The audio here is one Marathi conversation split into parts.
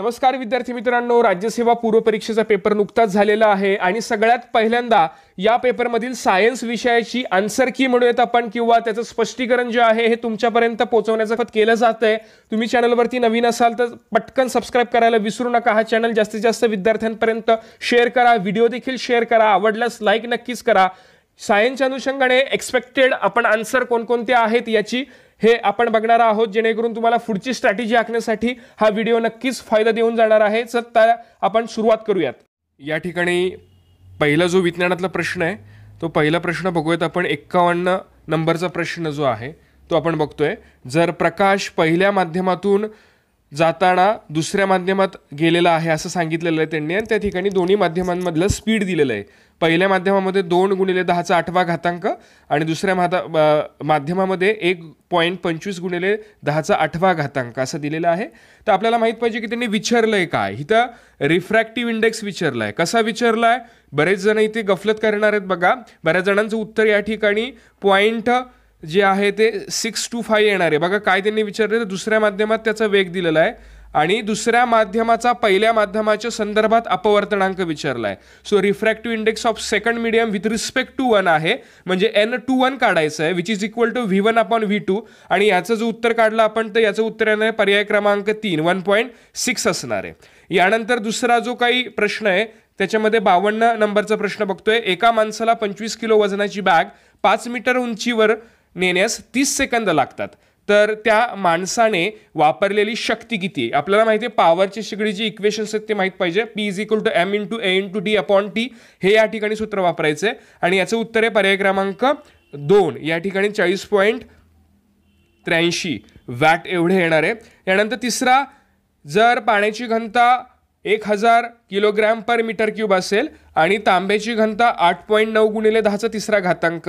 नमस्कार विद्यार्थी मित्रांनो राज्यसेवा पूर्व परीक्षेचा पेपर नुकताच झालेला आहे आणि सगळ्यात पहिल्यांदा या पेपरमधील सायन्स विषयाची आन्सर की म्हणूयात आपण किंवा त्याचं स्पष्टीकरण जे आहे हे तुमच्यापर्यंत पोहोचवण्याचं खत केलं जात आहे तुम्ही चॅनलवरती नवीन असाल तर पटकन सबस्क्राईब करायला विसरू नका हा चॅनल जास्तीत जास्त विद्यार्थ्यांपर्यंत शेअर करा व्हिडिओ देखील शेअर करा आवडल्यास लाईक नक्कीच करा सायन्सच्या अनुषंगाने एक्सपेक्टेड आपण आन्सर कोणकोणते आहेत याची हे आपण बघणार आहोत जेणेकरून तुम्हाला पुढची स्ट्रॅटेजी आखण्यासाठी हा व्हिडिओ नक्कीच फायदा देऊन जाणार आहे तर आपण सुरुवात करूयात या ठिकाणी पहिला जो विज्ञानातला प्रश्न आहे तो पहिला प्रश्न बघूयात आपण एक्कावन्न नंबरचा प्रश्न जो आहे तो आपण बघतोय जर प्रकाश पहिल्या माध्यमातून जाताना दुसऱ्या माध्यमात गेलेला आहे असं सांगितलेलं आहे त्यांनी आणि त्या ठिकाणी दोन्ही माध्यमांमधलं स्पीड दिलेलं आहे पहिल्या माध्यमामध्ये दोन गुणिले दहाचा आठवा घातांक आणि दुसऱ्या माध्या माध्यमामध्ये एक पॉईंट पंचवीस गुणिले दहाचा आठवा घातांक असं दिलेलं आहे तर आपल्याला माहीत पाहिजे की त्यांनी विचारलं आहे काय इथं रिफ्रॅक्टिव्ह इंडेक्स विचारला आहे कसा विचारला आहे बरेच जण इथे गफलत करणार आहेत बघा बऱ्याच जणांचं उत्तर या ठिकाणी पॉईंट जे आहे ते सिक्स टू फाय येणार आहे बघा काय त्यांनी विचारले तर दुसऱ्या माध्यमात त्याचा वेग दिलेला आहे आणि दुसऱ्या माध्यमाचा पहिल्या माध्यमाच्या संदर्भात अपवर्तनांक विचारला आहे so refractive index of second medium with respect to one आहे म्हणजे एन टू वन काढायचं आहे which is equal to v one upon v two आणि याचं जो उत्तर काढलं आपण तर याचं उत्तर येणार आहे पर्याय क्रमांक तीन वन पॉईंट सिक्स असणार आहे यानंतर दुसरा जो काही प्रश्न आहे त्याच्यामध्ये बावन्न नंबरचा प्रश्न बघतोय एका माणसाला पंचवीस किलो वजनाची बॅग पाच मीटर उंचीवर नेण्यास तीस सेकंद लागतात तर त्या माणसाने वापरलेली शक्ती किती आहे आपल्याला माहिती आहे पॉवरची सगळी जी इक्वेशन्स आहेत ते माहीत पाहिजे p is equal to m into a into d upon t हे या ठिकाणी सूत्र वापरायचं आहे आणि याचं उत्तर आहे पर्याय क्रमांक दोन या ठिकाणी चाळीस पॉईंट त्र्याऐंशी वॅट एवढे येणार आहे यानंतर तिसरा जर पाण्याची घनता एक हजार किलोग्रॅम पर मीटर क्यूब असेल आणि तांब्याची घनता आठ पॉईंट नऊ गुणिले दहाचा तिसरा घातांक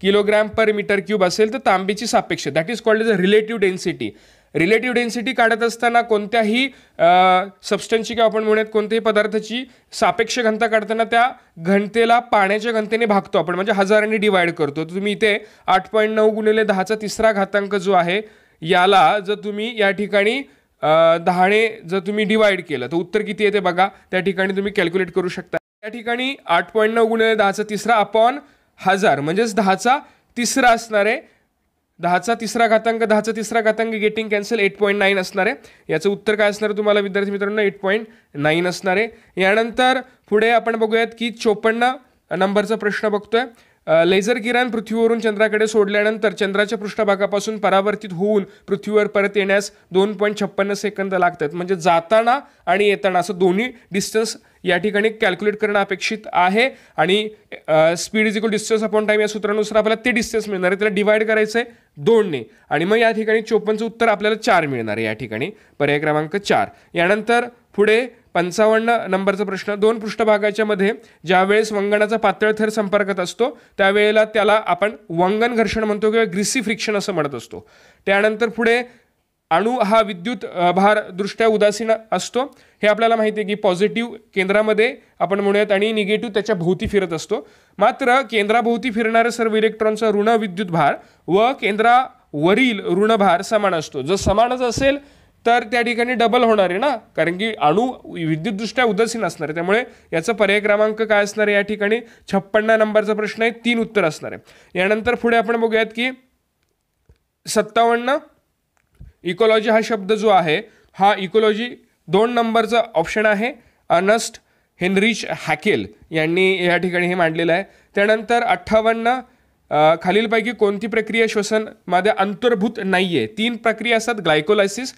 किलोग्रॅम पर मीटर क्यूब असेल तर तांबेची सापेक्ष that is called is a relative density relative density काढत असताना कोणत्याही सबस्टन्सची किंवा आपण म्हणूयात कोणत्याही पदार्थाची सापेक्ष घनता काढताना त्या घनतेला पाण्याच्या घनतेने भागतो आपण म्हणजे हजाराने डिवाईड करतो तुम्ही इथे आठ पॉईंट नऊ गुणिले दहाचा तिसरा घातांक जो आहे याला जर तुम्ही या ठिकाणी दहाने जर तुम्ही डिवाईड केलं तर उत्तर किती येते बघा त्या ठिकाणी तुम्ही कॅल्क्युलेट करू शकता त्या ठिकाणी आठ पॉईंट नऊ गुणिले दहाचा तिसरा अपॉन हजार म्हणजेच दहाचा तिसरा असणार आहे दहाचा तिसरा घातांक दहाचा तिसरा घातांक getting cancel eight point nine असणार आहे याचं उत्तर काय असणार तुम्हाला विद्यार्थी मित्रांनो एट पॉईंट नाईन असणार आहे यानंतर पुढे आपण बघूयात की चोपन्न नंबरचा प्रश्न बघतोय लेझर किरण पृथ्वीवरून चंद्राकडे सोडल्यानंतर चंद्राच्या पृष्ठभागापासून परावर्तित होऊन पृथ्वीवर परत येण्यास दोन पॉईंट छप्पन्न सेकंद लागतात म्हणजे जाताना आणि येताना असं दोन्ही डिस्टन्स या ठिकाणी कॅल्क्युलेट करणं अपेक्षित आहे आणि speed is equal distance upon time या सूत्रानुसार आपल्याला ते डिस्टन्स मिळणार आहे त्याला डिवाईड करायचं आहे दोनने आणि मग या ठिकाणी चोपन्नचं उत्तर आपल्याला चार मिळणार आहे या ठिकाणी पर्याय क्रमांक चार यानंतर पुढे पंचावन्न नंबरचा प्रश्न दोन पृष्ठभागाच्यामध्ये मध्ये ज्यावेळेस वंगणाचा पातळ थर संपर्कात असतो त्यावेळेला त्याला आपण वंगण घर्षण म्हणतो किंवा ग्रिसी फ्रिक्शन असं म्हणत असतो त्यानंतर पुढे अणू हा विद्युत भार दृष्ट्या उदासीन असतो हे आपल्याला माहिती आहे की पॉझिटिव्ह केंद्रामध्ये आपण म्हणूयात आणि निगेटिव्ह त्याच्या भोवती फिरत असतो मात्र केंद्राभोवती फिरणारे सर्व इलेक्ट्रॉनचा ऋण विद्युत भार व केंद्रावरील ऋण भार समान असतो जर समानच असेल तर त्या ठिकाणी डबल होणार आहे ना कारण की अणू विद्युतदृष्ट्या उदासीन असणार आहे त्यामुळे याचा पर्याय क्रमांक काय असणार आहे या ठिकाणी छप्पन्न नंबरचा प्रश्न आहे तीन उत्तर असणार आहे यानंतर पुढे आपण बघूयात की सत्तावन्न इकोलॉजी हा शब्द जो आहे हा इकोलॉजी दोन नंबरचा ऑप्शन आहे अनस्ट हेनरिच हॅकेल यांनी या ठिकाणी हे मांडलेलं आहे त्यानंतर अठ्ठावन्न खालीलपैकी कोणती प्रक्रिया श्वसनमध्ये अंतर्भूत नाही आहे तीन प्रक्रिया असतात ग्लायकोलायसिस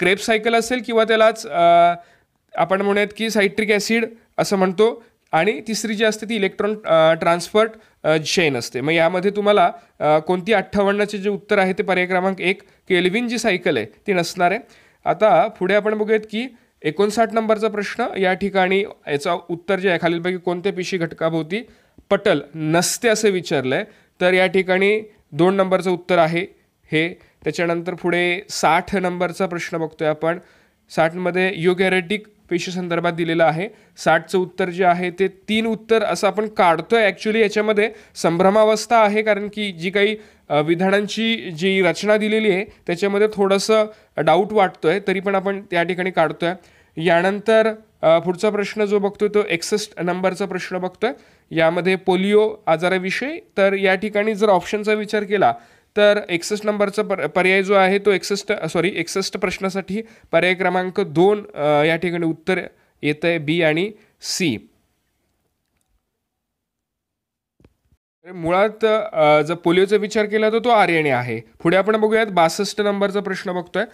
क्रेप सायकल असेल किंवा त्यालाच आपण म्हणूयात की सायट्रिक ॲसिड असं म्हणतो आणि तिसरी जी असते ती इलेक्ट्रॉन ट्रान्सफर्ट चेन असते मग यामध्ये तुम्हाला कोणती अठ्ठावन्नाचे जे उत्तर आहे ते पर्याय क्रमांक एक केल्विन जी सायकल आहे ती नसणार आहे आता पुढे आपण बघूयात की एकोणसाठ नंबरचा प्रश्न या ठिकाणी याचा उत्तर जे आहे खालीलपैकी कोणत्या पिशी घटकाभोवती पटल नसते असं विचारलं आहे तर या ठिकाणी दोन नंबरचं उत्तर आहे हे त्याच्यानंतर पुढे साठ नंबरचा प्रश्न बघतोय आपण साठमध्ये युगॅरेटिक पेशीसंदर्भात दिलेलं आहे साठचं उत्तर जे आहे ते तीन उत्तर असं आपण काढतो आहे ॲक्च्युली याच्यामध्ये संभ्रमावस्था आहे कारण की जी काही विधानांची जी रचना दिलेली आहे त्याच्यामध्ये थोडंसं डाऊट वाटतो आहे तरी पण आपण त्या ठिकाणी काढतोय यानंतर पुढचा प्रश्न जो बघतोय तो एकसष्ट नंबरचा प्रश्न बघतोय यामध्ये पोलिओ आजाराविषयी तर या ठिकाणी जर ऑप्शनचा विचार केला तर एकसष्ट नंबरचा पर पर्याय जो आहे तो एकसष्ट सॉरी एकसष्ट प्रश्नासाठी पर्याय क्रमांक दोन या ठिकाणी उत्तर येतं आहे बी आणि सी मुळात जर पोलिओचा विचार केला तर तो आर्यणे आहे पुढे आपण बघूयात बासष्ट नंबरचा प्रश्न बघतोय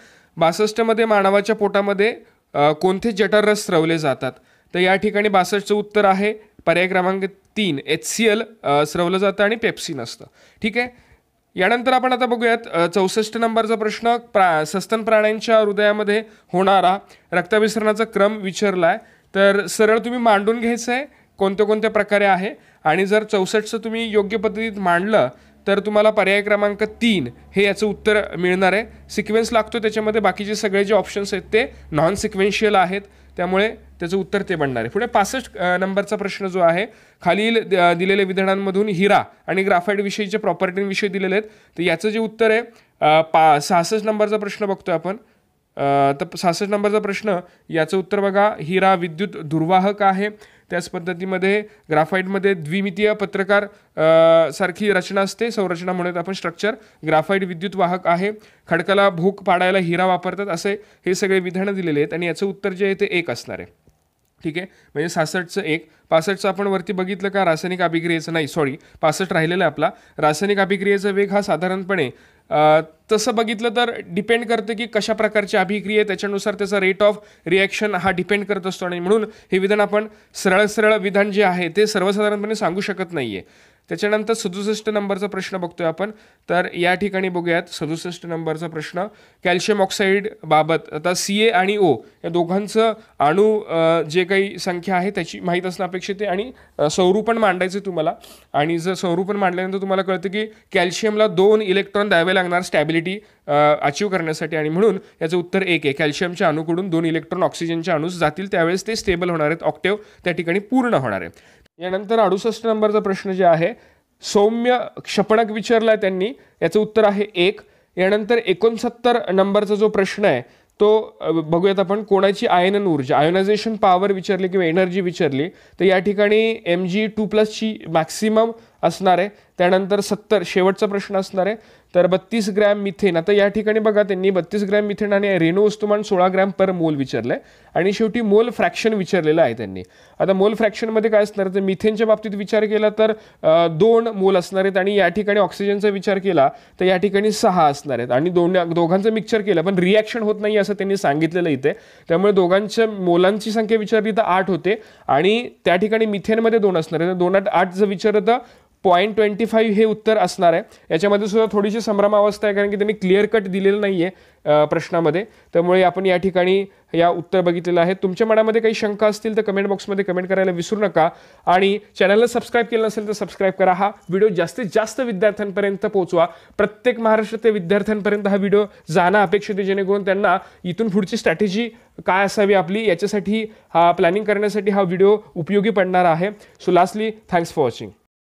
बासष्टमध्ये मानवाच्या पोटामध्ये कोणते जठर स्रवले जातात तर या ठिकाणी बासष्टचं उत्तर आहे पर्याय क्रमांक तीन एच सी एल स्रवलं जातं आणि पेप्सिन असतं ठीक आहे यानंतर आपण आता बघूयात चौसष्ट नंबरचा प्रश्न प्रा सस्तन प्राण्यांच्या हृदयामध्ये होणारा रक्ताभिसरणाचा क्रम विचारला आहे तर सरळ तुम्ही मांडून घ्यायचं आहे कोणत्या कोणत्या प्रकारे आहे आणि जर चौसष्टचं तुम्ही योग्य पद्धतीत मांडलं तर तुम्हाला पर्याय क्रमांक तीन हे याचं उत्तर मिळणार आहे सिक्वेन्स लागतो त्याच्यामध्ये बाकीचे सगळे जे ऑप्शन्स आहेत ते नॉन सिक्वेन्शियल आहेत त्यामुळे त्याचं उत्तर ते बनणार आहे पुढे पासष्ट नंबरचा प्रश्न जो आहे खालील दिलेल्या विधानांमधून हिरा आणि विषयीचे प्रॉपर्टींविषयी दिलेले आहेत तर याचं जे उत्तर आहे पा सहासष्ट नंबरचा प्रश्न बघतो आपण तर सहासष्ट नंबरचा प्रश्न याचं उत्तर बघा हिरा विद्युत दुर्वाहक आहे त्याच पद्धतीमध्ये ग्राफाईडमध्ये द्विमितीय पत्रकार सारखी रचना असते संरचना म्हणून आपण स्ट्रक्चर ग्राफाईड विद्युत वाहक आहे खडकाला भूक पाडायला हिरा वापरतात असे हे सगळे विधानं दिलेले आहेत आणि याचं उत्तर जे आहे ते एक असणार आहे ठीक आहे म्हणजे सासष्टचं एक पासष्टचं आपण वरती बघितलं का रासायनिक अभिक्रियेचं नाही सॉरी पासष्ट आहे आपला रासायनिक अभिक्रियेचा वेग हा साधारणपणे तसं बघितलं तर डिपेंड करतं की कशा प्रकारची अभिक्रिया त्याच्यानुसार त्याचा रेट ऑफ रिॲक्शन हा डिपेंड करत असतो आणि म्हणून हे विधान आपण सरळ सरळ विधान जे आहे ते सर्वसाधारणपणे सांगू शकत नाही आहे त्याच्यानंतर सदुसष्ट नंबरचा प्रश्न बघतोय आपण तर या ठिकाणी बघूयात सदुसष्ट नंबरचा प्रश्न कॅल्शियम ऑक्साईड बाबत आता सी ए आणि ओ या दोघांचं अणू जे काही संख्या आहे त्याची माहीत असणं अपेक्षित आहे आणि स्वरूपण मांडायचं तुम्हाला आणि जर स्वरूपण मांडल्यानंतर तुम्हाला कळतं की कॅल्शियमला दोन इलेक्ट्रॉन द्यावे लागणार स्टॅबिलिटी अचीव करण्यासाठी आणि म्हणून याचं उत्तर एक आहे कॅल्शियमच्या अणूकडून दोन इलेक्ट्रॉन ऑक्सिजनच्या अणूस जातील त्यावेळेस ते स्टेबल होणार आहेत ऑक्टेव त्या ठिकाणी पूर्ण होणार आहे यानंतर अडुसष्ट नंबरचा प्रश्न जे आहे सौम्य क्षपणक विचारला आहे त्यांनी याचं उत्तर आहे एक यानंतर एकोणसत्तर नंबरचा जो प्रश्न आहे तो बघूयात आपण कोणाची आयनन ऊर्जा आयोनायझेशन पॉवर विचारली किंवा एनर्जी विचारली तर या ठिकाणी एम जी टू प्लसची मॅक्सिमम असणार आहे त्यानंतर सत्तर शेवटचा प्रश्न असणार आहे तर बत्तीस ग्रॅम मिथेन आता या ठिकाणी बघा त्यांनी बत्तीस ग्रॅम मिथेन आणि रेणू वस्तुमान सोळा ग्रॅम पर मोल विचारलं आहे आणि शेवटी मोल फ्रॅक्शन विचारलेलं आहे त्यांनी आता मोल फ्रॅक्शनमध्ये काय असणार तर मिथेनच्या बाबतीत विचार केला तर दोन मोल असणार आहेत आणि या ठिकाणी ऑक्सिजनचा विचार केला तर या ठिकाणी सहा असणार आहेत आणि दोन दोघांचं मिक्सर केलं पण रिॲक्शन होत नाही असं त्यांनी सांगितलेलं इथे त्यामुळे दोघांच्या मोलांची संख्या विचारली तर आठ होते आणि त्या ठिकाणी मिथेनमध्ये दोन असणार आहेत आठ आठ जर विचारलं तर पॉईंट ट्वेंटी फाईव्ह हे उत्तर असणार आहे याच्यामध्ये सुद्धा थोडीशी संभ्रमावस्था आहे कारण की त्यांनी क्लिअर कट दिलेलं नाही आहे प्रश्नामध्ये त्यामुळे आपण या ठिकाणी या उत्तर बघितलेलं आहे तुमच्या मनामध्ये काही शंका असतील तर कमेंट बॉक्समध्ये कमेंट करायला विसरू नका आणि चॅनलला सबस्क्राईब केलं नसेल तर सबस्क्राईब करा हा व्हिडिओ जास्तीत जास्त विद्यार्थ्यांपर्यंत पोहोचवा प्रत्येक महाराष्ट्रातल्या विद्यार्थ्यांपर्यंत हा व्हिडिओ जाणं अपेक्षित आहे जेणेकरून त्यांना इथून पुढची स्ट्रॅटेजी काय असावी आपली याच्यासाठी हा प्लॅनिंग करण्यासाठी हा व्हिडिओ उपयोगी पडणार आहे so lastly thanks for watching